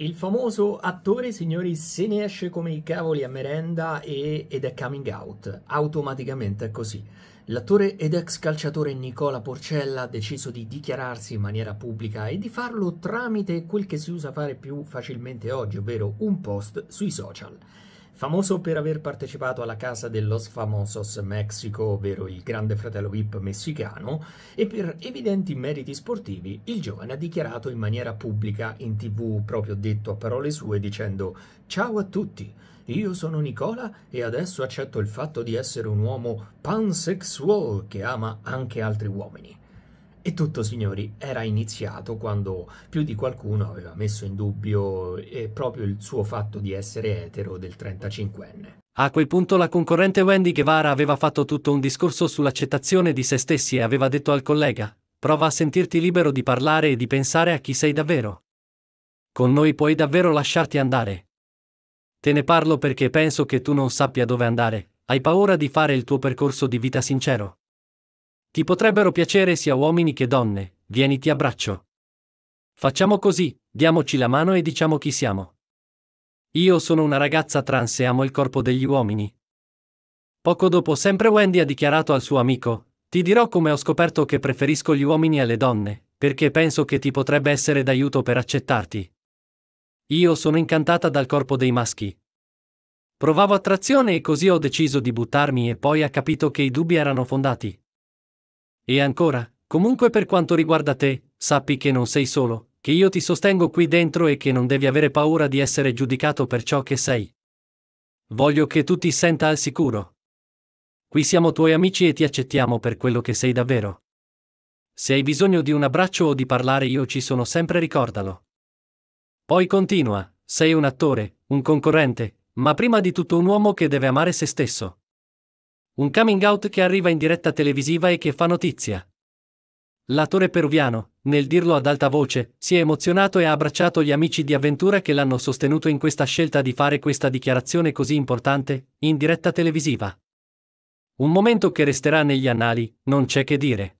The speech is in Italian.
Il famoso attore, signori, se ne esce come i cavoli a merenda e, ed è coming out. Automaticamente è così. L'attore ed ex calciatore Nicola Porcella ha deciso di dichiararsi in maniera pubblica e di farlo tramite quel che si usa fare più facilmente oggi, ovvero un post sui social. Famoso per aver partecipato alla casa de los famosos Mexico, ovvero il grande fratello VIP messicano, e per evidenti meriti sportivi, il giovane ha dichiarato in maniera pubblica in tv, proprio detto a parole sue, dicendo Ciao a tutti, io sono Nicola e adesso accetto il fatto di essere un uomo pansexual che ama anche altri uomini. E tutto, signori, era iniziato quando più di qualcuno aveva messo in dubbio eh, proprio il suo fatto di essere etero del 35enne. A quel punto la concorrente Wendy Guevara aveva fatto tutto un discorso sull'accettazione di se stessi e aveva detto al collega, prova a sentirti libero di parlare e di pensare a chi sei davvero. Con noi puoi davvero lasciarti andare. Te ne parlo perché penso che tu non sappia dove andare, hai paura di fare il tuo percorso di vita sincero. Ti potrebbero piacere sia uomini che donne, vieni ti abbraccio. Facciamo così, diamoci la mano e diciamo chi siamo. Io sono una ragazza trans e amo il corpo degli uomini. Poco dopo sempre Wendy ha dichiarato al suo amico, ti dirò come ho scoperto che preferisco gli uomini alle donne, perché penso che ti potrebbe essere d'aiuto per accettarti. Io sono incantata dal corpo dei maschi. Provavo attrazione e così ho deciso di buttarmi e poi ha capito che i dubbi erano fondati. E ancora, comunque per quanto riguarda te, sappi che non sei solo, che io ti sostengo qui dentro e che non devi avere paura di essere giudicato per ciò che sei. Voglio che tu ti senta al sicuro. Qui siamo tuoi amici e ti accettiamo per quello che sei davvero. Se hai bisogno di un abbraccio o di parlare io ci sono sempre, ricordalo. Poi continua, sei un attore, un concorrente, ma prima di tutto un uomo che deve amare se stesso. Un coming out che arriva in diretta televisiva e che fa notizia. L'attore peruviano, nel dirlo ad alta voce, si è emozionato e ha abbracciato gli amici di avventura che l'hanno sostenuto in questa scelta di fare questa dichiarazione così importante, in diretta televisiva. Un momento che resterà negli annali, non c'è che dire.